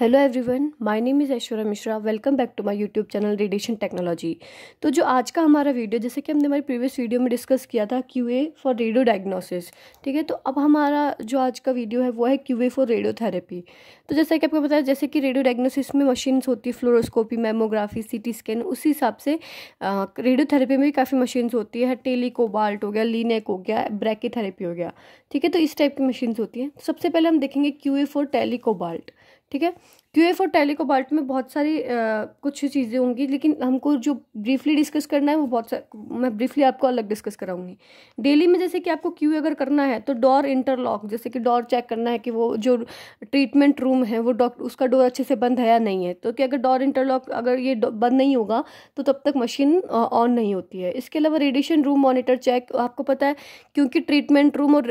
hello everyone my name is Aishwarya Mishra welcome back to my YouTube channel radiation technology तो जो आज का हमारा वीडियो जैसे कि हमने हमारी प्रीवियस वीडियो में डिस्कस किया था क्यूए फॉर रेडियो डायग्नोसिस ठीक है तो अब हमारा जो आज का वीडियो है वो है क्यूए फॉर रेडियो थेरेपी तो जैसा कि आपको बताया जैसे कि रेडियो डायग्नोसिस में मशीन्स होती है फ्लोरोस्कोपी मेमोग्राफी सी स्कैन उसी हिसाब से रेडियो थेरेपी में भी काफ़ी मशीन्स होती है टेलीकोबाल्ट हो गया लीनेक हो गया ब्रैकेथेरेपी थेरेपी हो गया ठीक है तो इस टाइप की मशीन्स होती हैं तो सबसे पहले हम देखेंगे ए फॉर टेलीकोबाल्ट ठीक है क्यू एफ और टेलीको में बहुत सारी आ, कुछ चीज़ें होंगी लेकिन हमको जो ब्रीफली डिस्कस करना है वो बहुत सा मैं ब्रीफली आपको अलग डिस्कस कराऊंगी डेली में जैसे कि आपको क्यू अगर करना है तो डोर इंटरलॉक जैसे कि डोर चेक करना है कि वो जो ट्रीटमेंट रूम है वो डॉक्टर उसका डोर अच्छे से बंद है या नहीं है तो कि अगर डोर इंटरलॉक अगर ये बंद नहीं होगा तो तब तक मशीन ऑन नहीं होती है इसके अलावा रेडिएशन रूम मॉनिटर चेक आपको पता है क्योंकि ट्रीटमेंट रूम और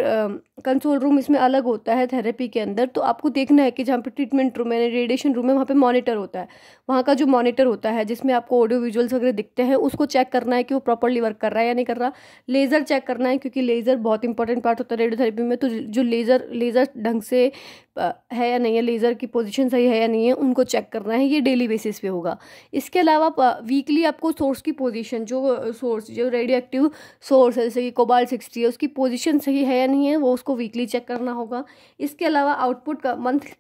कंट्रोल रूम इसमें अलग होता है थेरेपी के अंदर तो आपको देखना है कि जहाँ पर ट्रीटमेंट रूम है ऑपरेशन रूम है वहाँ पे मॉनिटर होता है वहाँ का जो मॉनिटर होता है जिसमें आपको ऑडियो विजुअल्स वगैरह दिखते हैं उसको चेक करना है कि वो प्रॉपरली वर्क कर रहा है या नहीं कर रहा लेज़र चेक करना है क्योंकि लेज़र बहुत इंपॉर्टेंट पार्ट होता है रेडियोथेरेपी में तो जो लेज़र लेज़र ढंग से है या नहीं है लेज़र की पोजिशन सही है या नहीं है उनको चेक करना है ये डेली बेसिस पे होगा इसके अलावा वीकली आपको सोर्स की पोजिशन जो सोर्स जो रेडियो एक्टिव सोर्स है जैसे कि कोबाल सिक्सटी है उसकी पोजिशन सही है या नहीं है वो उसको वीकली चेक करना होगा इसके अलावा आउटपुट का मंथ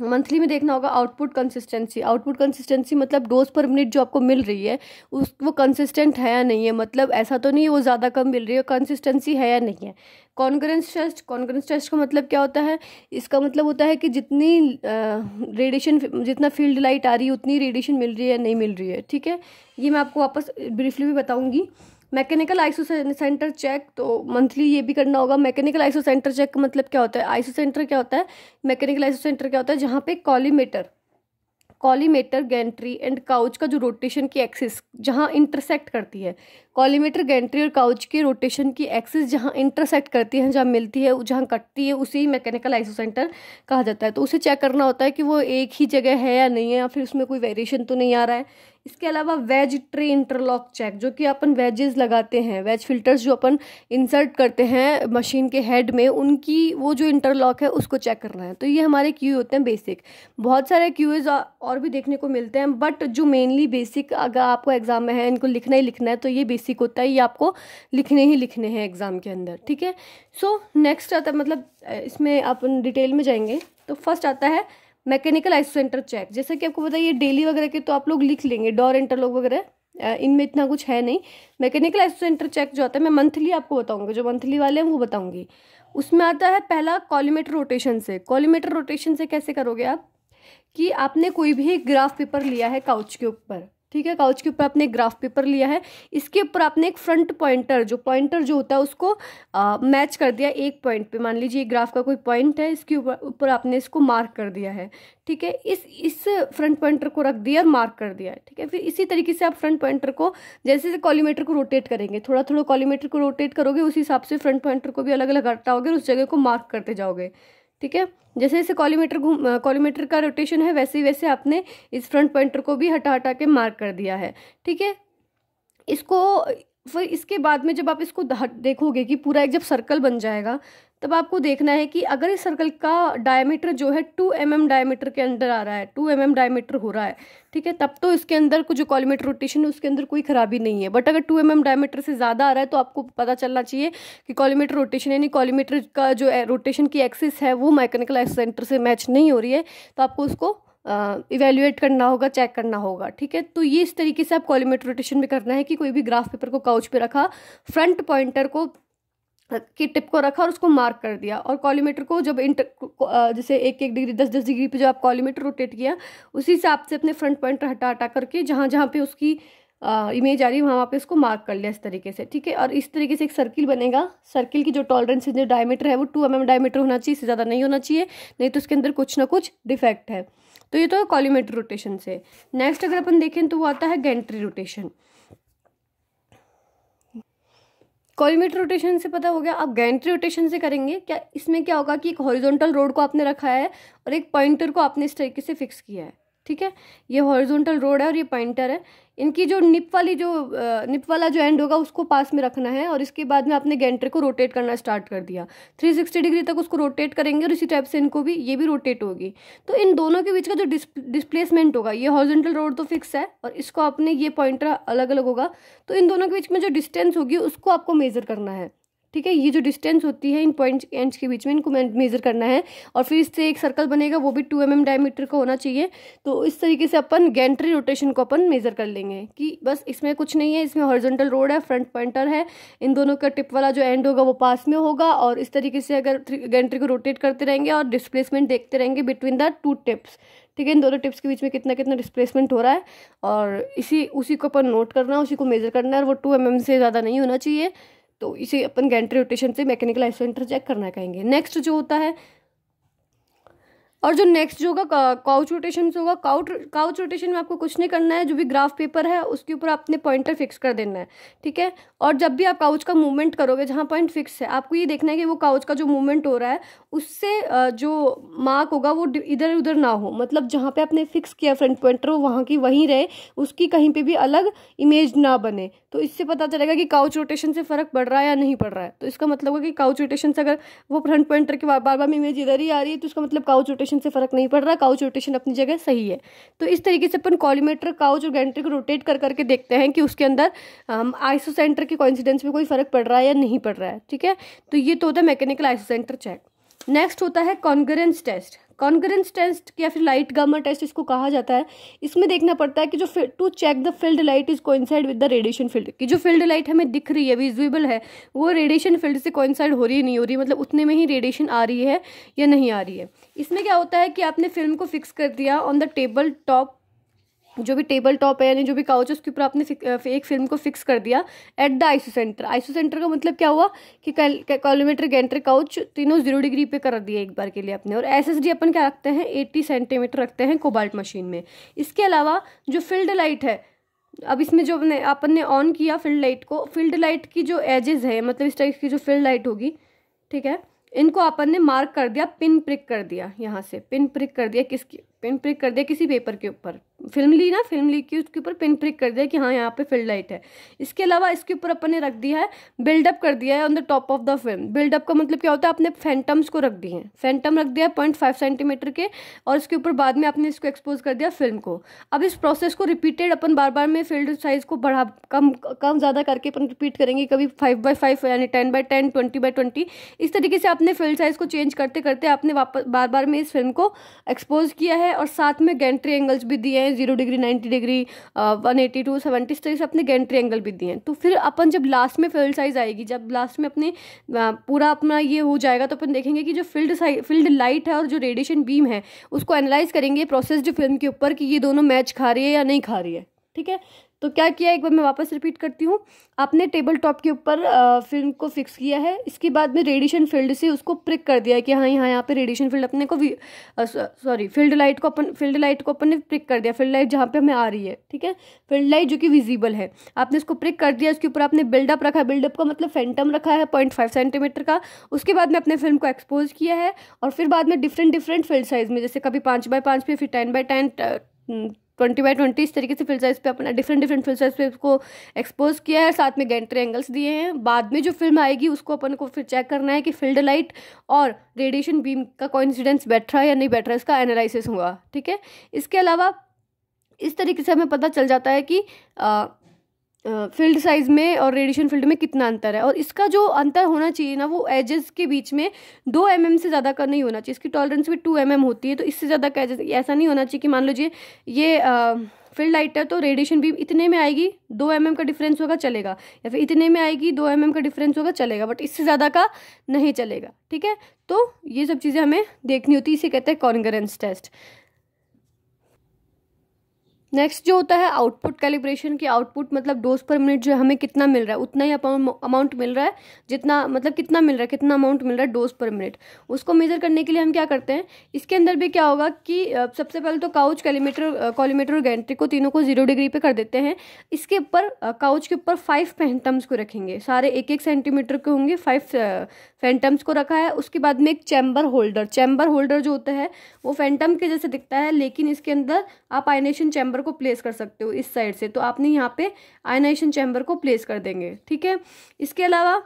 मंथली में देखना होगा आउटपुट कंसिस्टेंसी आउटपुट कंसिस्टेंसी मतलब डोज पर मिनट जो आपको मिल रही है उस वो कंसिस्टेंट है या नहीं है मतलब ऐसा तो नहीं है वो ज़्यादा कम मिल रही है कंसिस्टेंसी है या नहीं है कॉन्ग्रेंस टेस्ट कॉन्ग्रेंस टेस्ट का मतलब क्या होता है इसका मतलब होता है कि जितनी रेडिएशन जितना फील्ड लाइट आ रही है उतनी रेडिएशन मिल रही है या नहीं मिल रही है ठीक है ये मैं आपको वापस ब्रीफली भी बताऊँगी मैकेनिकल आइसो सेंटर चेक तो मंथली ये भी करना होगा मैकेनिकल आइसो सेंटर चेक का मतलब क्या होता है आइसो सेंटर क्या होता है मैकेनिकल आइसो सेंटर क्या होता है जहाँ पे collimator collimator gantry and couch का जो रोटेशन की एक्सिस जहाँ इंटरसेक्ट करती है कॉलीमेटर गेंट्री और काउच की रोटेशन की एक्सिस जहाँ इंटरसेक्ट करती है जहाँ मिलती है जहाँ कटती है उसी मैकेनिकल सेंटर कहा जाता है तो उसे चेक करना होता है कि वो एक ही जगह है या नहीं है या फिर उसमें कोई वेरिएशन तो नहीं आ रहा है इसके अलावा वेज ट्री इंटरलॉक चेक जो कि अपन वेजेस लगाते हैं वेज फिल्टर्स जो अपन इंसर्ट करते हैं मशीन के हेड में उनकी वो जो इंटरलॉक है उसको चेक करना है तो ये हमारे क्यू होते हैं बेसिक बहुत सारे क्यूज और भी देखने को मिलते हैं बट जो मेनली बेसिक अगर आपको एग्ज़ाम में है इनको लिखना ही लिखना है तो ये बेसिक होता है ये आपको लिखने ही लिखने हैं एग्ज़ाम के अंदर ठीक है सो नेक्स्ट आता है मतलब इसमें अपन डिटेल में जाएंगे तो फर्स्ट आता है मैकेनिकल आइसो सेंटर चेक जैसे कि आपको बताइए डेली वगैरह के तो आप लोग लिख लेंगे डॉर इंटरलॉक वगैरह इनमें इतना कुछ है नहीं मैकेनिकल सेंटर चेक जो आता है मैं मंथली आपको बताऊंगी जो मंथली वाले हैं वो बताऊंगी उसमें आता है पहला कॉलीमेटर रोटेशन से कॉलीमेटर रोटेशन से कैसे करोगे आप कि आपने कोई भी ग्राफ पेपर लिया है काउच के ऊपर ठीक है काउच के ऊपर आपने एक ग्राफ पेपर लिया है इसके ऊपर आपने एक फ्रंट पॉइंटर जो पॉइंटर जो होता है उसको आ, मैच कर दिया एक पॉइंट पे मान लीजिए ग्राफ का कोई पॉइंट है इसके ऊपर ऊपर आपने इसको मार्क कर दिया है ठीक है इस इस फ्रंट पॉइंटर को रख दिया और मार्क कर दिया है ठीक है फिर इसी तरीके से आप फ्रंट पॉइंटर को जैसे जैसे कॉलीमीटर को रोटेट करेंगे थोड़ा थोड़ा कॉलीमीटर को रोटेट करोगे उस हिसाब से फ्रंट पॉइंटर को भी अलग अलग हटाओगे और उस जगह को मार्क करते जाओगे ठीक है जैसे जैसे कॉलीमीटर घूम कॉलीमीटर का रोटेशन है वैसे ही वैसे आपने इस फ्रंट पॉइंटर को भी हटा हटा के मार्क कर दिया है ठीक है इसको फिर इसके बाद में जब आप इसको देखोगे कि पूरा एक जब सर्कल बन जाएगा तब आपको देखना है कि अगर इस सर्कल का डायमीटर जो है टू एम mm डायमीटर के अंदर आ रहा है टू एम mm डायमीटर हो रहा है ठीक है तब तो इसके अंदर को जो रोटेशन है उसके अंदर कोई खराबी नहीं है बट अगर टू एम mm डायमीटर से ज़्यादा आ रहा है तो आपको पता चलना चाहिए कि कॉलीमीटर रोटेशन यानी कॉलीमीटर का जो रोटेशन की एक्सिस है वो मैकेनिकल सेंटर से मैच नहीं हो रही है तो आपको उसको इवेल्युएट uh, करना होगा चेक करना होगा ठीक है तो ये इस तरीके से आप कॉलीमेट रोटेशन में करना है कि कोई भी ग्राफ पेपर को काउच पे रखा फ्रंट पॉइंटर को की टिप को रखा और उसको मार्क कर दिया और कॉलीमीटर को जब इंटर जैसे एक एक डिग्री दस दस डिग्री पे जब आप कॉलीमीटर रोटेट किया उसी हिसाब से अपने फ्रंट पॉइंट हटा हटा करके जहाँ जहाँ पे उसकी इमेज आ रही है वहाँ वहाँ पे उसको मार्क कर लिया इस तरीके से ठीक है और इस तरीके से एक सर्किल बनेगा सर्किल की जो टॉलरेंस जो डायमीटर है वो टू एम एम डायमीटर होना चाहिए इससे ज़्यादा नहीं होना चाहिए नहीं तो उसके अंदर कुछ ना कुछ डिफेक्ट है तो ये तो कॉलीमीटर रोटेशन से नेक्स्ट अगर अपन देखें तो वो आता है गेंट्री रोटेशन कॉलमेट रोटेशन से पता हो गया आप गैंट्री रोटेशन से करेंगे क्या इसमें क्या होगा कि एक हॉरिजॉन्टल रोड को आपने रखा है और एक पॉइंटर को आपने इस तरीके से फिक्स किया है ठीक है ये हॉरिजॉन्टल रोड है और ये पॉइंटर है इनकी जो निप वाली जो निप वाला जो एंड होगा उसको पास में रखना है और इसके बाद में आपने गेंटर को रोटेट करना स्टार्ट कर दिया 360 डिग्री तक उसको रोटेट करेंगे और इसी टाइप से इनको भी ये भी रोटेट होगी तो इन दोनों के बीच का जो डिस्प्लेसमेंट होगा ये हॉर्जेंटल रोड तो फिक्स है और इसको आपने ये पॉइंटर अलग अलग होगा तो इन दोनों के बीच में जो डिस्टेंस होगी उसको आपको मेज़र करना है ठीक है ये जो डिस्टेंस होती है इन पॉइंट्स एंड्स के बीच में इनको मेजर करना है और फिर इससे एक सर्कल बनेगा वो भी टू एम एम डायमीटर का होना चाहिए तो इस तरीके से अपन गेंट्री रोटेशन को अपन मेजर कर लेंगे कि बस इसमें कुछ नहीं है इसमें हॉर्जेंटल रोड है फ्रंट पॉइंटर है इन दोनों का टिप वाला जो एंड होगा वो पास में होगा और इस तरीके से अगर गेंट्री को रोटेट करते रहेंगे और डिस्प्लेसमेंट देखते रहेंगे बिटवीन द टू टिप्स ठीक है इन दोनों टिप्स के बीच में कितना कितना डिस्प्लेसमेंट हो रहा है और इसी उसी को अपन नोट करना है उसी को मेजर करना है और वो टू एम एम से ज़्यादा नहीं होना चाहिए तो इसे अपन गैंट्री रोटेशन से मैकेनिकल आइसोसेंटर चेक करना कहेंगे नेक्स्ट जो होता है और जो नेक्स्ट जो होगा काउच रोटेशन से होगा काउट काउच रोटेशन में आपको कुछ नहीं करना है जो भी ग्राफ पेपर है उसके ऊपर आपने पॉइंटर फिक्स कर देना है ठीक है और जब भी आप काउच का मूवमेंट करोगे जहाँ पॉइंट फिक्स है आपको ये देखना है कि वो काउच का जो मूवमेंट हो रहा है उससे जो मार्क होगा वो इधर उधर ना हो मतलब जहाँ पर आपने फिक्स किया फ्रंट पॉइंटर वो वहाँ की वहीं रहे उसकी कहीं पर भी अलग इमेज ना बने तो इससे पता चलेगा कि काउच रोटेशन से फ़र्क पड़ रहा है या नहीं पड़ रहा है तो इसका मतलब होगा कि काउच रोटेशन से अगर वो फ्रंट पॉइंटर की बार बार इमेज इधर ही आ रही है तो उसका मतलब काउच रोटेशन से फ़र्क नहीं पड़ रहा काउच रोटेशन अपनी जगह सही है तो इस तरीके से अपन कॉलीमीटर काउच और गेंट्री को रोटेट कर करके देखते हैं कि उसके अंदर आइसो सेंटर के कॉन्सिडेंस में कोई फ़र्क पड़ रहा है या नहीं पड़ रहा है ठीक है तो ये तो होता है mechanical isocentre check next होता है कॉन्गरेंस टेस्ट कॉन्ग्रेंस टेस्ट या फिर लाइट गामा टेस्ट इसको कहा जाता है इसमें देखना पड़ता है कि जो to check the field light is coincide with the radiation field कि जो फील्ड लाइट हमें दिख रही है विजुएबल है वो रेडिएशन फील्ड से कोइंसाइड हो रही है नहीं हो रही मतलब उतने में ही रेडिएशन आ रही है या नहीं आ रही है इसमें क्या होता है कि आपने फिल्म को फिक्स कर दिया ऑन द टेबल टॉप जो भी टेबल टॉप है यानी जो भी काउच है उसके ऊपर आपने एक फिल्म को फिक्स कर दिया at the isocentre isocentre का मतलब क्या हुआ कि कॉलोमीटर गेंटर काउच तीनों जीरो डिग्री पे कर दिया एक बार के लिए अपने और एस अपन क्या रखते हैं एट्टी सेंटीमीटर रखते हैं कोबाल्ट मशीन में इसके अलावा जो फील्ड लाइट है अब इसमें जो अपने अपन ने ऑन किया फील्ड लाइट को फील्ड लाइट की जो एजेस है मतलब इस टाइप की जो फील्ड लाइट होगी ठीक है इनको अपन ने मार्क कर दिया पिन प्रिक कर दिया यहाँ से पिन प्रिक कर दिया किसकी पिन प्रिक कर दिया किसी पेपर के ऊपर फिल्म ली ना फिल्म ली के उसके ऊपर पिन प्रिक कर दिया कि हाँ यहाँ पे फील्ड लाइट है इसके अलावा इसके ऊपर अपन ने रख दिया है बिल्डअप कर दिया है on the top of the film buildup का मतलब क्या होता है आपने फैंटम्स को रख दिए हैं फैंटम रख दिया है पॉइंट फाइव सेंटीमीटर के और इसके ऊपर बाद में आपने इसको एक्सपोज कर दिया फिल्म को अब इस प्रोसेस को रिपीटेड अपन बार बार में फील्ड साइज को बढ़ा कम कम ज़्यादा करके अपन रिपीट करेंगे कभी फाइव बाई फाइव यानी ten by ten twenty by twenty इस तरीके से आपने फील्ड साइज को चेंज करते करते आपने वापस बार बार में इस फिल्म को एक्सपोज किया है और साथ में गेंट्री एंगल्स भी दिए हैं zero degree ninety degree one eighty two seventy इस तरह से अपने गेंट्री एंगल भी दिए हैं तो फिर अपन जब लास्ट में फील्ड साइज आएगी जब लास्ट में अपने पूरा अपना ये हो जाएगा तो अपन देखेंगे कि जो फील्ड साइज फील्ड लाइट है और जो रेडिएशन बीम है उसको एनालाइज करेंगे प्रोसेस जो फिल्म के ऊपर कि ये दोनों मैच खा रही है या नहीं खा रही है ठीक है तो क्या किया एक बार मैं वापस रिपीट करती हूँ आपने टेबल टॉप के ऊपर फिल्म को फिक्स किया है इसके बाद में रेडिएशन फील्ड से उसको प्रिक कर दिया कि हाँ यहाँ यहाँ पे रेडिएशन फील्ड अपने को सॉरी फील्ड लाइट को अपन फील्ड लाइट को अपन ने प्रिक कर दिया फील्ड लाइट जहाँ पे हमें आ रही है ठीक है फील्ड लाइट जो कि विजिबल है आपने इसको प्रिक कर दिया उसके ऊपर आपने बिल्डअप रखा बिल्डअप का मतलब फैंटम रखा है पॉइंट सेंटीमीटर का उसके बाद में अपने फिल्म को एक्सपोज किया है और फिर बाद में डिफरेंट डिफरेंट फील्ड साइज़ में जैसे कभी पाँच बाय पाँच पे फिर ten by ten twenty by twenty इस तरीके से फिल साइज़ पे अपना डिफरेंट डिफरेंट फिल साइज़ पे उसको एक्सपोज किया है साथ में गेंट्री एंगल्स दिए हैं बाद में जो फिल्म आएगी उसको अपन को फिर चेक करना है कि फील्ड लाइट और रेडिएशन बीम का कोइंसिडेंस बैठ रहा है या नहीं बैठ रहा है इसका एनालिसिस हुआ ठीक है इसके अलावा इस तरीके से हमें पता चल जाता है कि आ, फील्ड साइज में और रेडिएशन फील्ड में कितना अंतर है और इसका जो अंतर होना चाहिए ना वो एजेस के बीच में दो एम mm से ज़्यादा का नहीं होना चाहिए इसकी टॉलरेंस भी टू एम mm होती है तो इससे ज़्यादा का एजेस ऐसा नहीं होना चाहिए कि मान लीजिए ये फील्ड लाइट है तो रेडिएशन भी इतने में आएगी दो एम mm का डिफरेंस होगा चलेगा या फिर इतने में आएगी दो एम mm का डिफरेंस होगा चलेगा बट इससे ज़्यादा का नहीं चलेगा ठीक है तो ये सब चीज़ें हमें देखनी होती है इसे कहते हैं कॉन्गरेंस टेस्ट नेक्स्ट जो होता है आउटपुट कैलिब्रेशन की आउटपुट मतलब डोज पर मिनट जो हमें कितना मिल रहा है उतना ही अमाउंट मिल रहा है जितना मतलब कितना मिल रहा है कितना अमाउंट मिल रहा है डोज पर मिनट उसको मेजर करने के लिए हम क्या करते हैं इसके अंदर भी क्या होगा कि सबसे पहले तो काउच कैलीमीटर कॉलीमीटर और गैंट्री को तीनों को जीरो डिग्री पे कर देते हैं इसके ऊपर काउच के ऊपर फाइव फैंटम्स को रखेंगे सारे एक एक सेंटीमीटर के होंगे फाइव फैंटम्स को रखा है उसके बाद में एक चैम्बर होल्डर चैम्बर होल्डर जो होता है वो फैंटम के जैसे दिखता है लेकिन इसके अंदर आप आइनेशन चैम्बर चैम्बर को प्लेस कर सकते हो इस साइड से तो आपने यहाँ पे आयनाइशन चैम्बर को प्लेस कर देंगे ठीक है इसके अलावा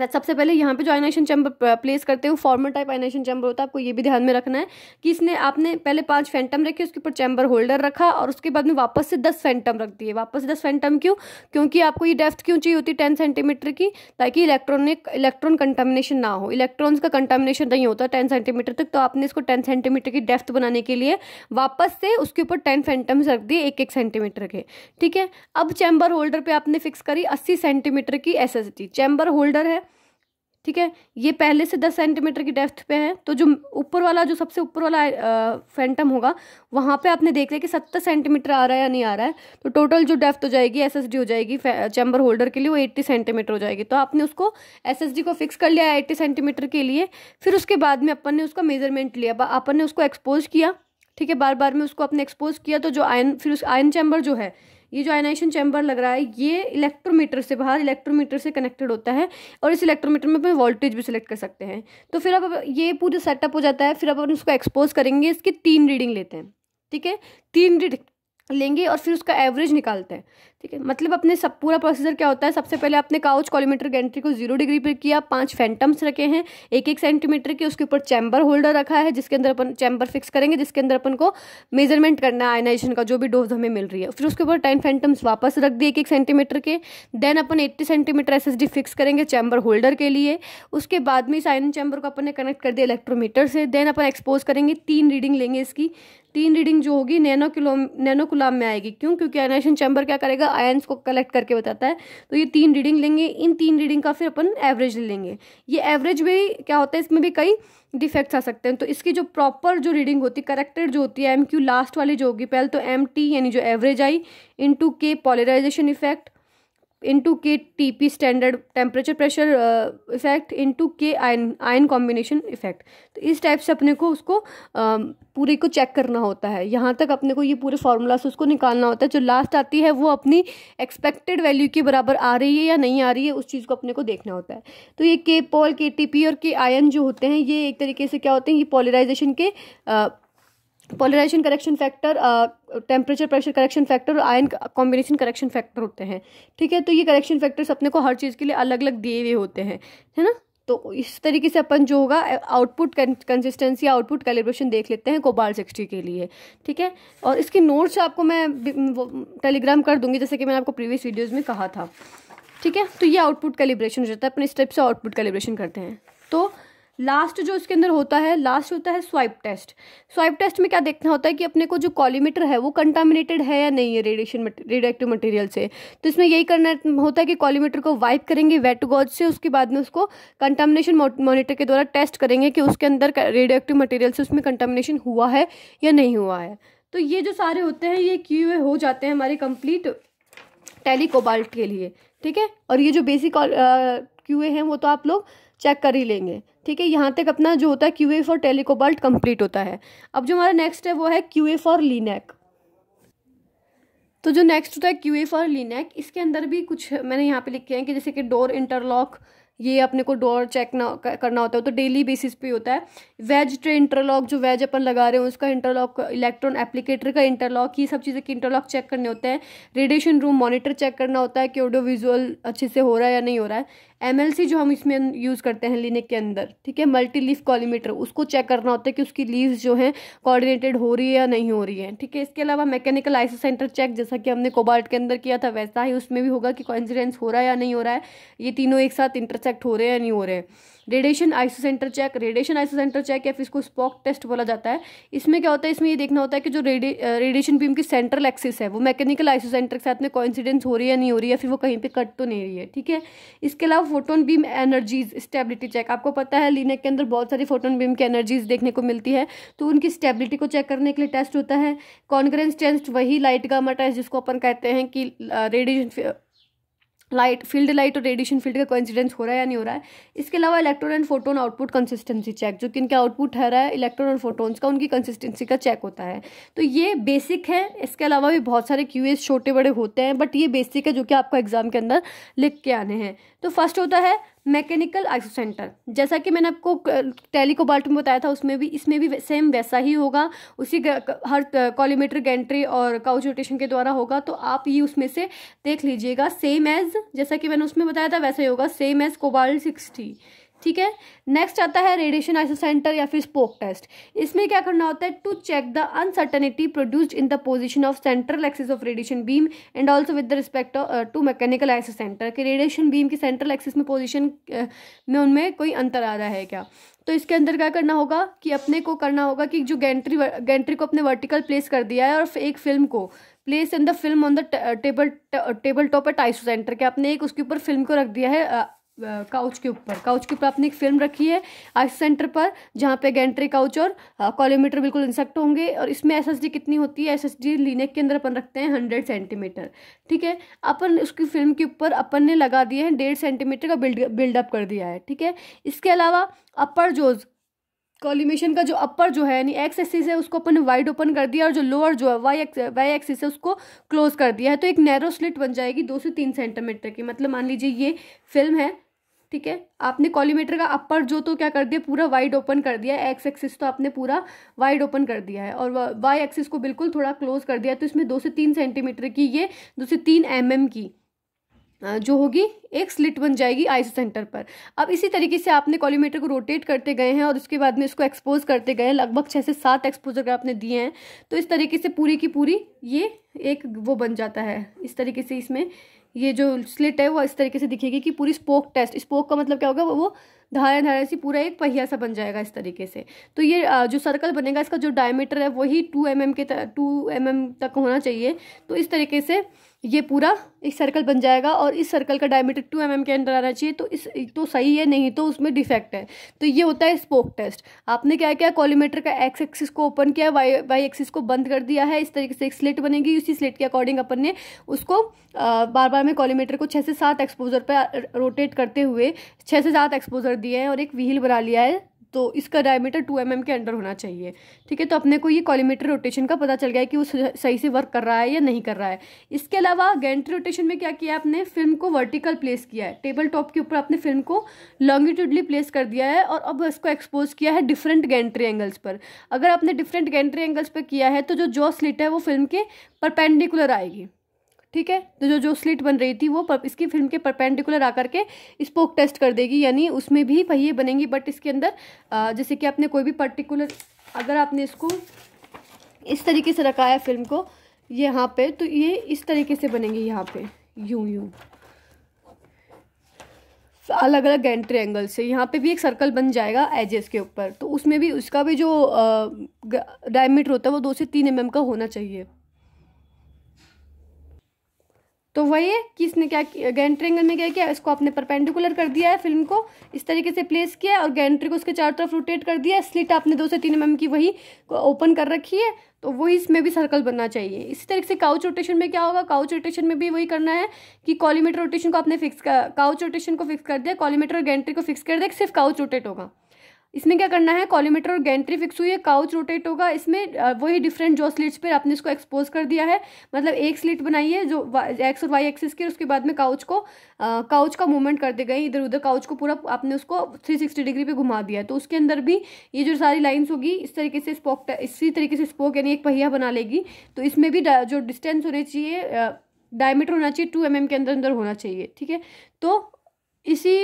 सबसे पहले यहाँ पे जो आइनेशन चैम्बर प्लेस करते हो फॉर्मल टाइप आइनेशन चैम्बर होता है आपको ये भी ध्यान में रखना है कि इसने आपने पहले पांच फैंटम रखे उसके ऊपर चैम्बर होल्डर रखा और उसके बाद में वापस से दस फैंटम रख दिए वापस से दस फैंटम क्यों क्योंकि आपको ये डेफ्थ क्यों चाहिए होती टेन सेंटीमीटर की ताकि इलेक्ट्रॉनिक इलेक्ट्रॉन कंटामिनेशन ना हो इलेक्ट्रॉन्स का कंटामिनेशन नहीं होता टेन सेंटीमीटर तक तो आपने इसको टेन सेंटीमीटर की डेफ्थ बनाने के लिए वापस से उसके ऊपर टेन फैंटम्स रख दिए एक एक सेंटीमीटर के ठीक है अब चैम्बर होल्डर पर आपने फिक्स करी अस्सी सेंटीमीटर की एस चैम्बर होल्डर है ठीक है ये पहले से दस सेंटीमीटर की डेप्थ पे है तो जो ऊपर वाला जो सबसे ऊपर वाला फैंटम होगा वहाँ पे आपने देख लिया कि सत्तर सेंटीमीटर आ रहा है या नहीं आ रहा है तो टोटल जो डेप्थ हो जाएगी एस हो जाएगी चैम्बर होल्डर के लिए वो एट्टी सेंटीमीटर हो जाएगी तो आपने उसको एस को फिक्स कर लिया एट्टी सेंटीमीटर के लिए फिर उसके बाद में अपन ने उसका मेजरमेंट लिया अपन ने उसको एक्सपोज किया ठीक है बार बार में उसको अपने एक्सपोज किया तो जो आयन फिर उस आयन चैम्बर जो है ये जो आयनाइजेशन चैम्बर लग रहा है ये इलेक्ट्रोमीटर से बाहर इलेक्ट्रोमीटर से कनेक्टेड होता है और इस इलेक्ट्रोमीटर में अपन वोल्टेज भी सिलेक्ट कर सकते हैं तो फिर अब ये पूरा सेटअप हो जाता है फिर अपन उसको एक्सपोज करेंगे इसकी तीन रीडिंग लेते हैं ठीक है तीन रीडिंग लेंगे और फिर उसका एवरेज निकालते हैं ठीक है मतलब अपने सब पूरा प्रोसीजर क्या होता है सबसे पहले आपने काउच कॉलीमीटर गेंट्री को जीरो डिग्री पर किया पांच फैंटम्स रखे हैं एक एक सेंटीमीटर के उसके ऊपर चैम्बर होल्डर रखा है जिसके अंदर अपन चैम्बर फिक्स करेंगे जिसके अंदर अपन को मेजरमेंट करना है आयनाइजेशन का जो भी डोज हमें मिल रही है फिर उसके ऊपर टेन फैंटम्स वापस रख दिए एक एक सेंटीमीटर के देन अपन एट्टी सेंटीमीटर एस फिक्स करेंगे चैम्बर होल्डर के लिए उसके बाद में इस आयन चैम्बर को अपन ने कनेक्ट कर दिया इलेक्ट्रोमीटर से देन अपन एक्सपोज करेंगे तीन रीडिंग लेंगे इसकी तीन रीडिंग जो होगी नैनो किलो नैनो कुलाम में आएगी क्यों क्योंकि आयनाइजेशन चैम्बर क्या करेगा आयंस को कलेक्ट करके बताता है तो ये तीन रीडिंग लेंगे इन तीन रीडिंग का फिर अपन एवरेज ले लेंगे ये एवरेज भी क्या होता है इसमें भी कई डिफेक्ट्स आ सकते हैं तो इसकी जो प्रॉपर जो रीडिंग होती है करेक्टेड जो होती है एम क्यू लास्ट वाली जो होगी पहले तो एम टी यानी जो एवरेज आई into K polarization effect into K TP standard temperature pressure effect effect into K ion ion combination effect तो इस टाइप से अपने को उसको um, पूरे को चेक करना होता है यहाँ तक अपने को ये पूरे फार्मूला से उसको निकालना होता है जो लास्ट आती है वो अपनी एक्सपेक्टेड वैल्यू के बराबर आ रही है या नहीं आ रही है उस चीज़ को अपने को देखना होता है तो ये के पोल के टी पी और के आयन जो होते हैं ये एक तरीके से क्या होते हैं ये पोलराइजेशन के uh, polarization correction factor temperature pressure correction factor और आयन कॉम्बिनेशन करेक्शन फैक्टर होते हैं ठीक है तो ये करेक्शन फैक्टर्स अपने को हर चीज़ के लिए अलग अलग दिए हुए होते हैं है ना तो इस तरीके से अपन जो होगा आउटपुट कंसिस्टेंसी आउटपुट कैलिब्रेशन देख लेते हैं कोबाल सिक्सटी के लिए ठीक है और इसकी नोट्स आपको मैं टेलीग्राम कर दूंगी जैसे कि मैंने आपको प्रीवियस वीडियोज़ में कहा था ठीक है तो ये आउटपुट कैलिब्रेशन हो जाता है अपने स्टेप से आउटपुट कैलिब्रेशन करते हैं तो लास्ट जो इसके अंदर होता है लास्ट होता है स्वाइप टेस्ट स्वाइप टेस्ट में क्या देखना होता है कि अपने को जो कॉलीमीटर है वो कंटामिनेटेड है या नहीं है रेडिएशन रेडिएक्टिव मटेरियल से तो इसमें यही करना होता है कि कॉलीमीटर को वाइप करेंगे वेट गॉज से उसके बाद में उसको कंटामिनेशन मॉनिटर के द्वारा टेस्ट करेंगे कि उसके अंदर रेडिएक्टिव मटेरियल से उसमें कंटामिनेशन हुआ है या नहीं हुआ है तो ये जो सारे होते हैं ये क्यू हो जाते हैं हमारे कंप्लीट टेलीकोबाल्ट के लिए ठीक है और ये जो बेसिक क्यू हैं वो तो आप लोग चेक कर ही लेंगे ठीक है यहाँ तक अपना जो होता है Q A for telecobalt complete होता है अब जो हमारा नेक्स्ट है वो है क्यू ए फॉर लीनेक तो जो नेक्स्ट होता है क्यू ए फॉर लीनेक इसके अंदर भी कुछ मैंने यहाँ पे लिखे हैं कि जैसे कि डोर इंटरलॉक ये अपने को डोर चेक ना करना होता है तो डेली बेसिस पे होता है वेज ट्रे इंटरलॉक जो वेज अपन लगा रहे हैं उसका इंटरलॉक इलेक्ट्रॉन एप्लीकेटर का इंटरलॉक ये सब चीज़ें के इंटरलॉक चेक करने होते हैं रेडिएशन रूम मॉनिटर चेक करना होता है कि ऑडियो विजुअल अच्छे से हो रहा है या नहीं हो रहा है एम जो हम इसमें यूज़ करते हैं लिनिक के अंदर ठीक है मल्टी लीफ कॉलीमीटर उसको चेक करना होता है कि उसकी लीव्स जो हैं कोऑर्डिनेटेड हो रही है या नहीं हो रही है ठीक है इसके अलावा मैकेनिकल आइसो सेंटर चेक जैसा कि हमने कोबाल्ट के अंदर किया था वैसा ही उसमें भी होगा कि कॉन्सिडेंस हो रहा है या नहीं हो रहा है ये तीनों एक साथ इंटरसेक्ट हो रहे हैं या नहीं हो रहे हैं radiation centre check radiation isocentre check या फिर इसको स्पॉक टेस्ट बोला जाता है इसमें क्या होता है इसमें ये देखना होता है कि जो रेडिएशन बीम की सेंट्रल एक्सिस है वो मैकेनिकल सेंटर के साथ में कॉन्सिडेंस हो रही है नहीं हो रही है फिर वो कहीं पर कट तो नहीं रही है ठीक है इसके अलावा photon beam energies stability check आपको पता है लीनेक के अंदर बहुत सारी फोटोन बीम की एनर्जीज देखने को मिलती है तो उनकी स्टेबिलिटी को चेक करने के लिए टेस्ट होता है कॉन्ग्रेंस टेस्ट वही लाइट गामा टेस्ट जिसको अपन कहते हैं कि रेडिएशन लाइट फील्ड लाइट और रेडिएशन फील्ड का कोइंसिडेंस हो रहा है या नहीं हो रहा है इसके अलावा electron and photon output consistency check जो कि इनका आउटपुट ठहरा है इलेक्ट्रॉन और फोटोन्स का उनकी कंसिस्टेंसी का चेक होता है तो ये बेसिक है इसके अलावा भी बहुत सारे क्यू छोटे बड़े होते हैं बट ये बेसिक है जो कि आपको एग्जाम के अंदर लिख के आने हैं तो फर्स्ट होता है मैकेनिकल सेंटर जैसा कि मैंने आपको टैली कोबाल्ट में बताया था उसमें भी इसमें भी सेम वैसा ही होगा उसी हर कॉलीमीटर गेंट्री और काउच रोटेशन के द्वारा होगा तो आप ये उसमें से देख लीजिएगा सेम एज जैसा कि मैंने उसमें बताया था वैसा ही होगा सेम एज कोबाल्ट सिक्सटी ठीक है नेक्स्ट आता है रेडिएशन आइसो सेंटर या फिर स्पोक टेस्ट इसमें क्या करना होता है to check the uncertainty produced in the position of central axis of radiation beam and also with respect to mechanical isocentre कि रेडिएशन बीम की सेंट्रल एक्सिस में पोजिशन uh, में उनमें कोई अंतर आ रहा है क्या तो इसके अंदर क्या करना होगा कि अपने को करना होगा कि जो गेंट्री गेंट्री को अपने वर्टिकल प्लेस कर दिया है और एक फिल्म को place in the film on the table table top at isocentre के अपने एक उसके ऊपर फिल्म को रख दिया है uh, काउच के ऊपर काउच के ऊपर आपने एक फिल्म रखी है आई सेंटर पर जहाँ पे गेंट्री काउच और कॉलीमीटर बिल्कुल इंसेक्ट होंगे और इसमें एसएसडी कितनी होती है एसएसडी लीनेक के अंदर अपन रखते हैं हंड्रेड सेंटीमीटर ठीक है अपन उसकी फिल्म के ऊपर अपन ने लगा दिए हैं डेढ़ सेंटीमीटर का बिल्ड बिल्डअप कर दिया है ठीक है इसके अलावा अपर जोज कॉलिमेशन का जो अपर जो है यानी एक्स एक्सिस है उसको अपन वाइड ओपन कर दिया और जो लोअर जो है वाई एक्स वाई एक्सिस है उसको क्लोज कर दिया है तो एक नैरो स्लिट बन जाएगी दो से तीन सेंटीमीटर की मतलब मान लीजिए ये फिल्म है ठीक है आपने कॉलीमीटर का अपर जो तो क्या कर दिया पूरा वाइड ओपन कर दिया है एक्स एक्सिस तो आपने पूरा वाइड ओपन कर दिया है और वाई एक्सिस को बिल्कुल थोड़ा क्लोज कर दिया तो इसमें दो से तीन सेंटीमीटर की ये दो से तीन एम mm की जो होगी एक स्लिट बन जाएगी आई सेंटर पर अब इसी तरीके से आपने कॉलीमीटर को रोटेट करते गए हैं और उसके बाद में इसको एक्सपोज करते गए हैं लगभग छः से सात एक्सपोजर आपने दिए हैं तो इस तरीके से पूरी की पूरी ये एक वो बन जाता है इस तरीके से इसमें ये जो स्लिट है वो इस तरीके से दिखेगी कि पूरी स्पोक टेस्ट स्पोक का मतलब क्या होगा वो धारा धारा सी पूरा एक पहिया सा बन जाएगा इस तरीके से तो ये जो सर्कल बनेगा इसका जो डायमीटर है वही टू एम mm के टू एम mm तक होना चाहिए तो इस तरीके से ये पूरा एक सर्कल बन जाएगा और इस सर्कल का डायमीटर टू एम के अंदर आना चाहिए तो इस तो सही है नहीं तो उसमें डिफेक्ट है तो ये होता है स्पोक टेस्ट आपने क्या किया कॉलीमीटर का एक्स एक्सिस को ओपन किया वाई वाई एक्सिस को बंद कर दिया है इस तरीके से एक स्लेट बनेगी उसी स्लेट के अकॉर्डिंग अपन ने उसको आ, बार बार में कॉलीमीटर को छः से सात एक्सपोजर पर रोटेट करते हुए छः से सात एक्सपोजर दिए हैं और एक व्हील बना लिया है तो इसका डायमीटर टू एम mm के अंडर होना चाहिए ठीक है तो अपने को ये कॉलीमीटर रोटेशन का पता चल गया है कि वो सही से वर्क कर रहा है या नहीं कर रहा है इसके अलावा गेंट्री रोटेशन में क्या किया आपने फिल्म को वर्टिकल प्लेस किया है टेबल टॉप के ऊपर आपने फिल्म को लॉन्गिट्यूडली प्लेस कर दिया है और अब इसको एक्सपोज किया है डिफरेंट गेंट्री एंगल्स पर अगर आपने डिफरेंट गेंट्री एंगल्स पर किया है तो जो जॉ स्लिट है वो फिल्म के परपेंडिकुलर आएगी ठीक है तो जो जो स्लिट बन रही थी वो पर, इसकी फिल्म के परपेंडिकुलर आकर के स्पोक टेस्ट कर देगी यानी उसमें भी पहिए बनेंगी बट इसके अंदर जैसे कि आपने कोई भी पर्टिकुलर अगर आपने इसको इस तरीके से रखा है फिल्म को यहाँ पे तो ये इस तरीके से बनेंगे यहाँ पे यूं यूं अलग अलग एंट्री एंगल से यहाँ पे भी एक सर्कल बन जाएगा एजेस के ऊपर तो उसमें भी उसका भी जो डायमीटर होता है वो दो से तीन एम mm का होना चाहिए तो वही कि इसने क्या गैन में क्या किया इसको आपने परपेंडिकुलर कर दिया है फिल्म को इस तरीके से प्लेस किया और गैंट्री को उसके चारों तरफ रोटेट कर दिया स्लिट आपने दो से तीन एम की वही ओपन कर रखी है तो वही इसमें भी सर्कल बनना चाहिए इसी तरीके से काउच रोटेशन में क्या होगा काउच रोटेशन में भी वही करना है कि कॉलीमीटर रोटेशन को आपने फिक्स काउच रोटेशन को फिक्स कर दिया कॉलीमीटर और गेंट्री को फिक्स कर दिया सिर्फ काउच रोटेट होगा इसमें क्या करना है कॉलीमीटर और गेंट्री फिक्स हुई है काउच रोटेट होगा इसमें वही डिफरेंट जो स्लिट्स पर आपने इसको एक्सपोज कर दिया है मतलब एक स्लिट बनाई है जो एक्स और वाई एक्सिस की उसके बाद में काउच को काउच का मूवमेंट कर दे गए इधर उधर काउच को पूरा आपने उसको 360 डिग्री पे घुमा दिया है तो उसके अंदर भी ये जो सारी लाइन्स होगी इस तरीके से स्पोक इसी तरीके से स्पोक यानी एक पहिया बना लेगी तो इसमें भी जो डिस्टेंस होने चाहिए डायमीटर होना चाहिए टू एम mm के अंदर अंदर होना चाहिए ठीक है तो इसी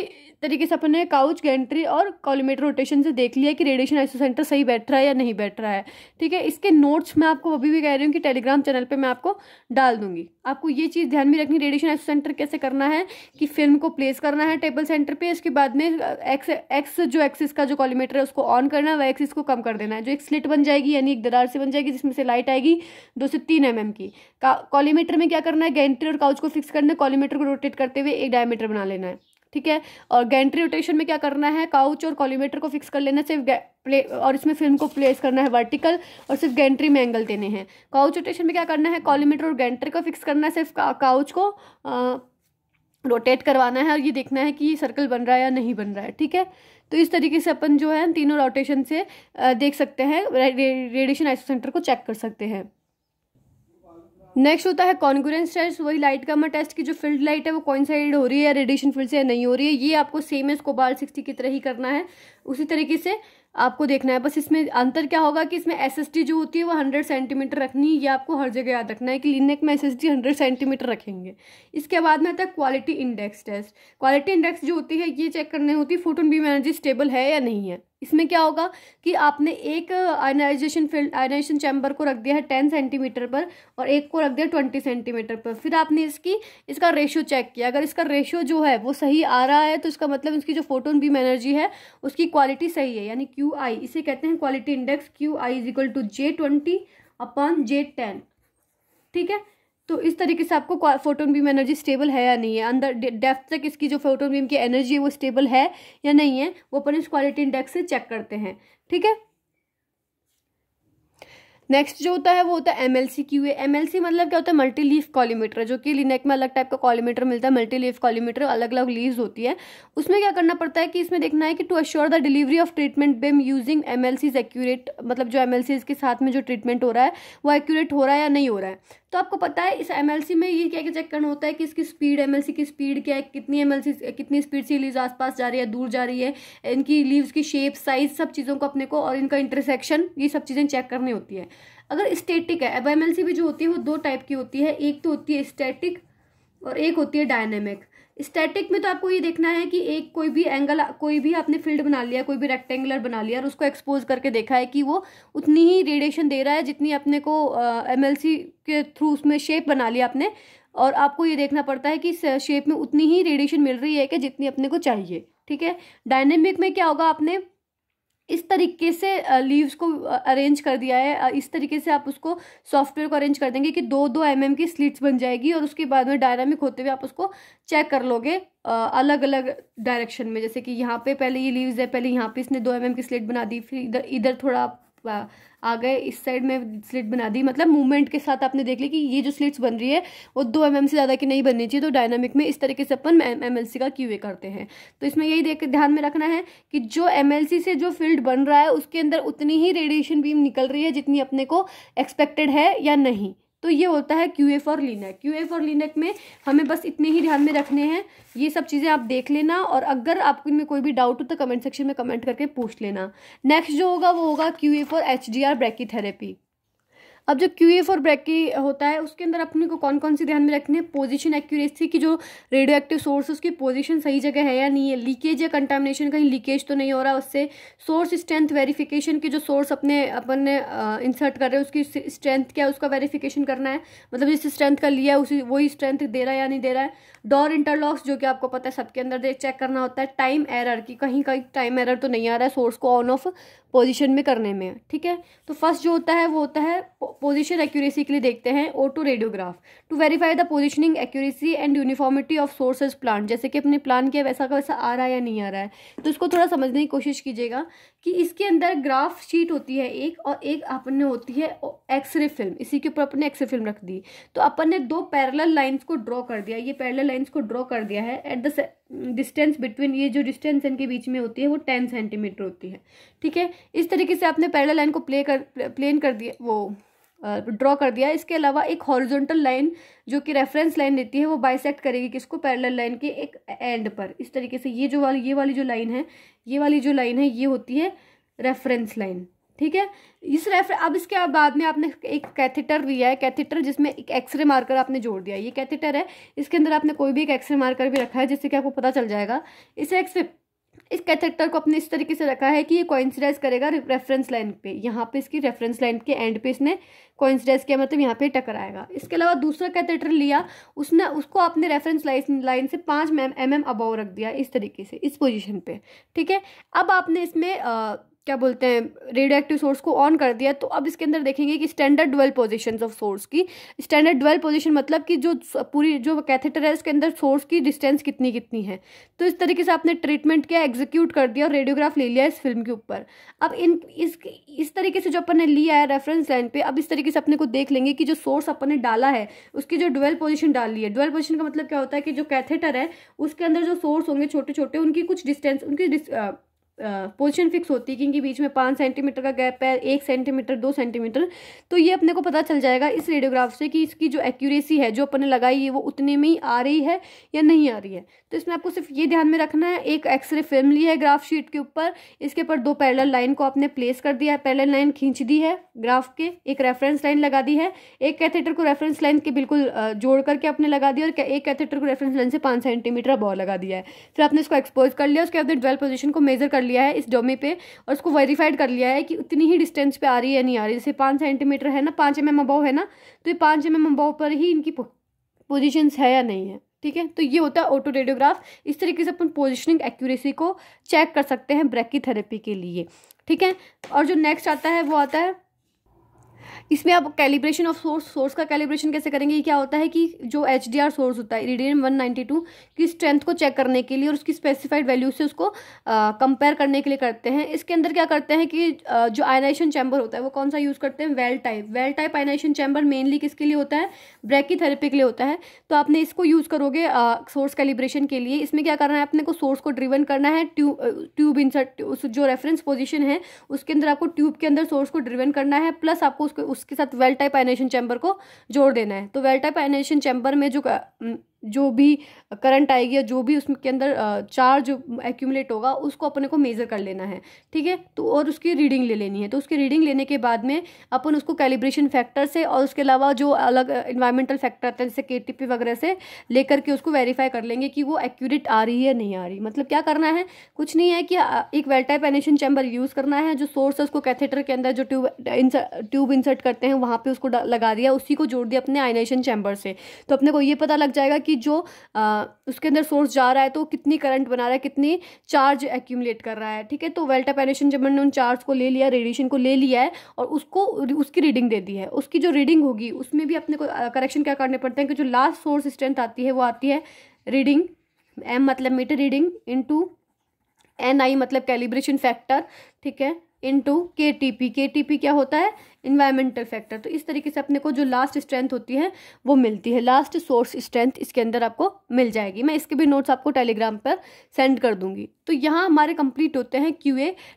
तरीके से अपन ने काउच गेंट्री और कॉलीमेटर रोटेशन से देख लिया कि रेडिएशन सेंटर सही बैठ रहा है या नहीं बैठ रहा है ठीक है इसके नोट्स मैं आपको अभी भी कह रही हूँ कि टेलीग्राम चैनल पे मैं आपको डाल दूंगी आपको ये चीज़ ध्यान में रखनी रेडिएशन सेंटर कैसे करना है कि फिल्म को प्लेस करना है टेबल सेंटर पर इसके बाद में एक्स एक्स जो एक्सिस का जो कॉलीमीटर है उसको ऑन करना है वह एक्सिस को कम कर देना है जो एक स्लिट बन जाएगी यानी एक दरार से बन जाएगी जिसमें से लाइट आएगी दो से तीन एम mm की कॉलीमीटर में क्या करना है गेंट्री और काउच को फिक्स करना है कॉलीमीटर को रोटेट करते हुए एक डायमीटर बना लेना है ठीक है और गेंट्री रोटेशन में क्या करना है काउच और कॉलीमीटर को फिक्स कर लेना सिर्फ प्ले और इसमें फिल्म को प्लेस करना है वर्टिकल और सिर्फ गेंट्री में एंगल देने हैं काउच रोटेशन में क्या करना है कॉलीमीटर और गेंट्री को फिक्स करना है सिर्फ काउच को आ, रोटेट करवाना है और ये देखना है कि ये सर्कल बन रहा है या नहीं बन रहा है ठीक है तो इस तरीके से अपन जो है तीनों रोटेशन से देख सकते हैं रेडिएशन आइसोसेंटर को चेक कर सकते हैं नेक्स्ट होता है कॉन्ग्रेंस टेस्ट वही लाइट का मैं टेस्ट की जो फील्ड लाइट है वो साइड हो रही है रेडिएशन फील्ड से नहीं हो रही है ये आपको सेम एस कोबाल सिक्सटी की तरह ही करना है उसी तरीके से आपको देखना है बस इसमें अंतर क्या होगा कि इसमें एसएसटी जो होती है वो हंड्रेड सेंटीमीटर रखनी है ये आपको हर जगह याद रखना है कि लीनेक में एसएसटी हंड्रेड सेंटीमीटर रखेंगे इसके बाद में आता है quality index test quality index जो होती है ये चेक करने होती है फोटोन बीम एनर्जी स्टेबल है या नहीं है इसमें क्या होगा कि आपने एक आयनाइजेशन फील्ड आयनाइजेशन चैम्बर को रख दिया है टेन सेंटीमीटर पर और एक को रख दिया ट्वेंटी सेंटीमीटर पर फिर आपने इसकी इसका रेशियो चेक किया अगर इसका रेशियो जो है वो सही आ रहा है तो इसका मतलब इसकी जो फोटोन बीम एनर्जी है उसकी क्वालिटी सही है यानी क्यू आई इसे कहते हैं quality index Q I is equal to J twenty upon J ten ठीक है तो इस तरीके से आपको फोटोन बीम एनर्जी स्टेबल है या नहीं है अंदर डेप्थ तक इसकी जो फोटोन बीम की एनर्जी है वो स्टेबल है या नहीं है वो अपन इस क्वालिटी इंडेक्स से चेक करते हैं ठीक है नेक्स्ट जो होता है वो होता है M L C Q A M L C मतलब क्या होता है मल्टी लीफ कॉलीमीटर जो कि लिनेक में अलग टाइप का कॉलीमीटर मिलता है मल्टी लीफ कॉलीमीटर अलग अलग लीव होती है उसमें क्या करना पड़ता है कि इसमें देखना है कि to assure the delivery of treatment beam using M L Cs accurate मतलब जो एम एल सीज के साथ में जो ट्रीटमेंट हो रहा है वो एक्यूरेट हो रहा है या नहीं हो रहा है तो आपको पता है इस एम में ये क्या क्या चेक करना होता है कि इसकी स्पीड एम की स्पीड क्या है कितनी एम कितनी स्पीड से लीव आसपास जा रही है दूर जा रही है इनकी लीव्स की शेप साइज सब चीज़ों को अपने को और इनका इंटरसेक्शन ये सब चीज़ें चेक करनी होती है अगर स्टेटिक है अब एम भी जो होती है वो दो टाइप की होती है एक तो होती है स्टेटिक और एक होती है डायनेमिक स्टैटिक में तो आपको ये देखना है कि एक कोई भी एंगल कोई भी आपने फील्ड बना लिया कोई भी रेक्टेंगुलर बना लिया और उसको एक्सपोज करके देखा है कि वो उतनी ही रेडिएशन दे रहा है जितनी अपने को एम uh, के थ्रू उसमें शेप बना लिया आपने और आपको ये देखना पड़ता है कि शेप में उतनी ही रेडिएशन मिल रही है कि जितनी अपने को चाहिए ठीक है डायनेमिक में क्या होगा आपने इस तरीके से लीव्स को अरेंज कर दिया है इस तरीके से आप उसको सॉफ्टवेयर को अरेंज कर देंगे कि दो दो एम mm की स्लिट्स बन जाएगी और उसके बाद में डायनामिक होते हुए आप उसको चेक कर लोगे अलग अलग डायरेक्शन में जैसे कि यहाँ पे पहले ये लीव्स है पहले यहाँ पे इसने दो एम mm की स्लिट बना दी फिर इधर इधर थोड़ा आ गए इस साइड में स्लिट बना दी मतलब मूवमेंट के साथ आपने देख ली कि ये जो स्लिट्स बन रही है वो दो एम mm से ज़्यादा की नहीं बननी चाहिए तो डायनामिक में इस तरीके से अपन एम का क्यू करते हैं तो इसमें यही देख ध्यान में रखना है कि जो एम से जो फील्ड बन रहा है उसके अंदर उतनी ही रेडिएशन बीम निकल रही है जितनी अपने को एक्सपेक्टेड है या नहीं तो ये होता है Q A for linac Q A for linac में हमें बस इतने ही ध्यान में रखने हैं ये सब चीज़ें आप देख लेना और अगर आपको इनमें कोई भी डाउट हो तो कमेंट सेक्शन में कमेंट करके पूछ लेना नेक्स्ट जो होगा वो होगा Q A for H D R brachytherapy अब जो क्यू ए फॉर ब्रेक होता है उसके अंदर अपने को कौन कौन सी ध्यान में रखनी है पोजिशन एक्यूरेसी की जो रेडियो एक्टिव सोर्स उसकी पोजिशन सही जगह है या नहीं है लीकेज या कंटामिनेशन कहीं लीकेज तो नहीं हो रहा उससे सोर्स स्ट्रेंथ वेरिफिकेशन के जो सोर्स अपने अपन ने इंसर्ट कर रहे हैं उसकी स्ट्रेंथ क्या है उसका वेरीफिकेशन करना है मतलब जिस स्ट्रेंथ का लिया है उसी वही स्ट्रेंथ दे रहा है या नहीं दे रहा है डोर इंटरलॉक्स जो कि आपको पता है सबके अंदर चेक करना होता है टाइम एरर की कहीं कहीं टाइम एरर तो नहीं आ रहा है सोर्स को ऑन ऑफ पोजीशन में करने में ठीक है तो फर्स्ट जो होता है वो होता है पोजीशन एक्यूरेसी के लिए देखते हैं autoradiograph to verify the positioning accuracy and uniformity of sources plan जैसे कि अपने प्लान किया वैसा का वैसा आ रहा है या नहीं आ रहा है तो इसको थोड़ा समझने की कोशिश कीजिएगा कि इसके अंदर ग्राफ शीट होती है एक और एक अपने होती है एक्सरे फिल्म इसी के ऊपर अपने एक्सरे फिल्म रख दी तो अपन ने दो पैरल लाइन्स को ड्रॉ कर दिया ये पैरल लाइन्स को ड्रॉ कर दिया है एट द डिस्टेंस बिटवीन ये जो डिस्टेंस इनके बीच में होती है वो टेन सेंटीमीटर होती है ठीक है इस तरीके से आपने पैरल लाइन को प्ले कर प्लेन कर दिया वो ड्रॉ कर दिया इसके अलावा एक हॉरिजॉन्टल लाइन जो कि रेफरेंस लाइन देती है वो बाइसेक्ट करेगी किसको पैरेलल लाइन के एक एंड पर इस तरीके से ये जो वाली ये वाली जो लाइन है ये वाली जो लाइन है ये होती है रेफरेंस लाइन ठीक है इस रेफर अब इसके बाद में आपने एक कैथेटर लिया है कैथेटर जिसमें एक एक्सरे मार्कर आपने जोड़ दिया ये कैथेटर है इसके अंदर आपने कोई भी एक एक्सरे मार्कर भी रखा है जिससे कि आपको पता चल जाएगा इस एक्सरे इस कैथेटर को अपने इस तरीके से रखा है कि ये कोइंसिडाइज करेगा रेफरेंस लाइन पे यहाँ पे इसकी रेफरेंस लाइन के एंड पे इसने कोइंसिडाइज किया मतलब यहाँ पे टकराएगा इसके अलावा दूसरा कैथेटर लिया उसने उसको आपने रेफरेंस लाइन से पाँच एम एम अबाव रख दिया इस तरीके से इस पोजिशन पे ठीक है अब आपने इसमें आ, क्या बोलते हैं रेडियो एक्टिव सोर्स को ऑन कर दिया तो अब इसके अंदर देखेंगे कि standard dwell position of source की स्टैंडर्ड ड्वेल पोजिशन मतलब कि जो पूरी जो कैथेटर है उसके अंदर सोर्स की डिस्टेंस कितनी कितनी है तो इस तरीके से आपने ट्रीटमेंट किया एग्जीक्यूट कर दिया और रेडियोग्राफ ले लिया इस फिल्म के ऊपर अब इन इस इस तरीके से जो अपन ने लिया है रेफरेंस लाइन पर अब इस तरीके से अपने को देख लेंगे कि जो सोर्स अपन ने डाला है उसकी जो ड्वेल पोजिशन डाल ली है ड्वेल पोजिशन का मतलब क्या होता है कि जो कैथेटर है उसके अंदर जो सोर्स होंगे छोटे छोटे उनकी कुछ डिस्टेंस उनकी पोजीशन फिक्स होती है क्योंकि बीच में पाँच सेंटीमीटर का गैप है एक सेंटीमीटर दो सेंटीमीटर तो ये अपने को पता चल जाएगा इस रेडियोग्राफ से कि इसकी जो एक्यूरेसी है जो अपने लगाई है वो उतने में ही आ रही है या नहीं आ रही है तो इसमें आपको सिर्फ ये ध्यान में रखना है एक एक्सरे फिल्म ली है ग्राफ शीट के ऊपर इसके ऊपर दो पैरल लाइन को आपने प्लेस कर दिया है पैरल लाइन खींच दी है ग्राफ के एक रेफरेंस लाइन लगा दी है एक कैथेटर को रेफरेंस लाइन के बिल्कुल जोड़ करके आपने लगा दिया और एक कैथेटर को रेफरेंस लाइन से पाँच सेंटीमीटर बॉल लगा दिया है फिर आपने इसको एक्सपोज कर लिया उसके बाद ड्वेल्व पोजिशन को मेजर कर लिया है इस डोमे पे और उसको वेरीफाइड कर लिया है कि उतनी ही डिस्टेंस पे आ रही है नहीं आ रही जैसे पाँच सेंटीमीटर है ना पाँच एम एम अबव है ना तो ये पाँच एम एम अबव पर ही इनकी पोजिशंस है या नहीं है ठीक है तो ये होता है ऑटो रेडियोग्राफ इस तरीके से अपन पोजिशनिंग एक्यूरेसी को चेक कर सकते हैं ब्रेकी थेरेपी के लिए ठीक है और जो नेक्स्ट आता है वो आता है इसमें आप कैलिब्रेशन ऑफ सोर्स सोर्स का कैलिब्रेशन कैसे करेंगे ये क्या होता है कि जो एच डी आर सोर्स होता है इरीडियम 192 की स्ट्रेंथ को चेक करने के लिए और उसकी स्पेसिफाइड वैल्यू से उसको कंपेयर करने के लिए करते हैं इसके अंदर क्या करते हैं कि आ, जो आइनाइशन चैम्बर होता है वो कौन सा यूज़ करते हैं well type well type ionization chamber mainly किसके लिए होता है ब्रेकी थेरेपी के लिए होता है तो आपने इसको यूज़ करोगे सोर्स कैलिब्रेशन के लिए इसमें क्या करना है अपने को सोर्स को ड्रिवन करना है ट्यूब ट्यूब इंसर्ट जो रेफरेंस पोजिशन है उसके अंदर आपको ट्यूब के अंदर सोर्स को ड्रिवन करना है प्लस आपको उसको उसके साथ वेल टाइप आइनेशन चैम्बर को जोड़ देना है तो वेल टाइप आइनेशन चैम्बर में जो जो भी करंट आएगी या जो भी उसके अंदर चार्ज एक्यूमुलेट होगा उसको अपने को मेज़र कर लेना है ठीक है तो और उसकी रीडिंग ले लेनी है तो उसकी रीडिंग लेने के बाद में अपन उसको कैलिब्रेशन फैक्टर से और उसके अलावा जो अलग इन्वायरमेंटल फैक्टर आते हैं जैसे के वगैरह से लेकर के उसको वेरीफाई कर लेंगे कि वो एक्यूरेट आ रही है नहीं आ रही मतलब क्या करना है कुछ नहीं है कि एक वेल्टाइप एनेशन चैम्बर यूज़ करना है जो सोर्स है उसको कैथेटर के अंदर जो ट्यूब ट्यूब इंसर्ट करते हैं वहाँ पर उसको लगा दिया उसी को जोड़ दिया अपने आइनेशन चैम्बर से तो अपने को ये पता लग जाएगा कि जो आ, उसके अंदर सोर्स जा रहा है तो कितनी करंट बना रहा है कितनी चार्ज एक्यूमलेट कर रहा है ठीक है तो वेल्टा पेनेशन जब मैंने उन चार्ज को ले लिया रेडिएशन को ले लिया है और उसको उसकी रीडिंग दे दी है उसकी जो रीडिंग होगी उसमें भी अपने को करेक्शन क्या करने पड़ते हैं कि जो लास्ट सोर्स स्ट्रेंथ आती है वो आती है रीडिंग एम मतलब meter reading in N I मतलब कैलिब्रेशन फैक्टर ठीक है इन के के क्या होता है इन्वायरमेंटल फैक्टर तो इस तरीके से अपने को जो लास्ट स्ट्रेंथ होती है वो मिलती है लास्ट सोर्स स्ट्रेंथ इसके अंदर आपको मिल जाएगी मैं इसके भी नोट्स आपको टेलीग्राम पर सेंड कर दूंगी तो यहाँ हमारे कंप्लीट होते हैं Q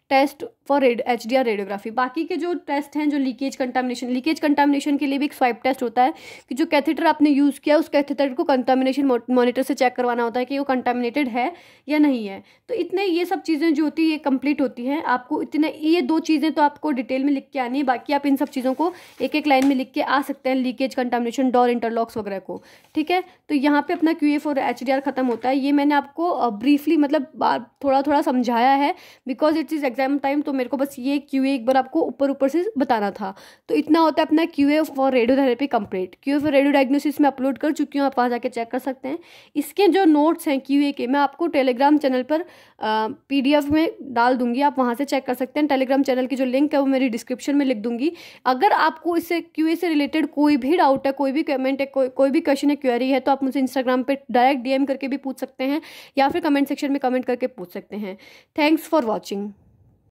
test for H D R radiography बाकी के जो टेस्ट हैं जो लीकेज कंटामिनेशन लीकेज कंटामिनेशन के लिए भी एक स्वाइप टेस्ट होता है कि जो कैथेटर आपने यूज़ किया उस कैथेटर को कंटामिनेशन मॉनिटर से चेक करवाना होता है कि वो कंटामिनेटेड है या नहीं है तो इतने ये सब चीज़ें जो होती है ये कंप्लीट होती हैं आपको इतने ये दो चीज़ें तो आपको डिटेल में लिख के आनी है बाकी आप इन सब चीज़ों को एक एक लाइन में लिख के आ सकते हैं लीकेज कंटामिनेशन डोर इंटरलॉक्स वगैरह को ठीक है तो यहाँ पे अपना क्यू एफ और एच डी आर ख़त्म होता है ये मैंने आपको ब्रीफली मतलब थोड़ा थोड़ा समझाया है because it's is exam time तो मेरे को बस ये क्यू एक बार आपको ऊपर ऊपर से बताना था तो इतना होता है अपना Q A for radiotherapy complete Q A for radiodiagnosis में अपलोड कर चुकी हूँ आप वहाँ जाके चेक कर सकते हैं इसके जो नोट्स हैं क्यू ए के मैं आपको टेलीग्राम चैनल पर पी डी एफ में डाल दूंगी आप वहाँ से चेक कर सकते हैं टेलीग्राम चैनल की जो लिंक है वो मेरी डिस्क्रिप्शन में लिख दूंगी अगर आपको इससे क्यू से रिलेटेड कोई भी डाउट है कोई भी कमेंट है कोई कोई भी क्वेश्चन है क्वेरी है तो आप मुझे इंस्टाग्राम पर डायरेक्ट डीएम करके भी पूछ सकते हैं या फिर कमेंट सेक्शन में कमेंट करके पूछ सकते हैं थैंक्स फॉर वॉचिंग